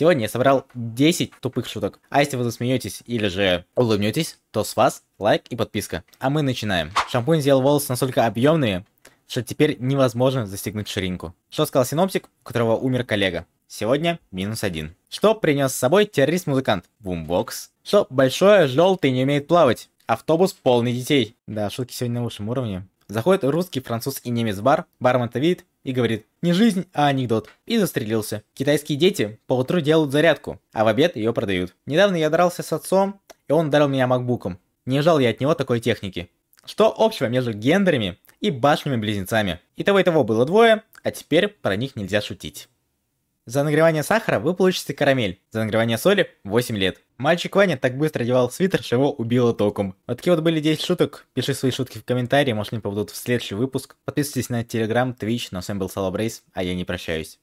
Сегодня я собрал 10 тупых шуток. А если вы засмеетесь или же улыбнетесь, то с вас лайк и подписка. А мы начинаем. Шампунь сделал волосы настолько объемные, что теперь невозможно застегнуть ширинку. Что сказал синоптик, у которого умер коллега? Сегодня минус один. Что принес с собой террорист-музыкант? Бумбокс. Что большое желтый не умеет плавать? Автобус полный детей. Да, шутки сегодня на высшем уровне. Заходит русский, француз и немец в бар, бармен это видит и говорит «не жизнь, а анекдот» и застрелился. Китайские дети по утру делают зарядку, а в обед ее продают. Недавно я дрался с отцом, и он ударил меня макбуком. Не жал я от него такой техники. Что общего между гендерами и башнями-близнецами? И того и того было двое, а теперь про них нельзя шутить. За нагревание сахара вы получите карамель, за нагревание соли 8 лет. Мальчик Ваня так быстро одевал свитер, что его убило током. Вот такие вот были 10 шуток. Пиши свои шутки в комментарии, может они попадут в следующий выпуск. Подписывайтесь на Telegram Twitch но с вами был Салабрейс, а я не прощаюсь.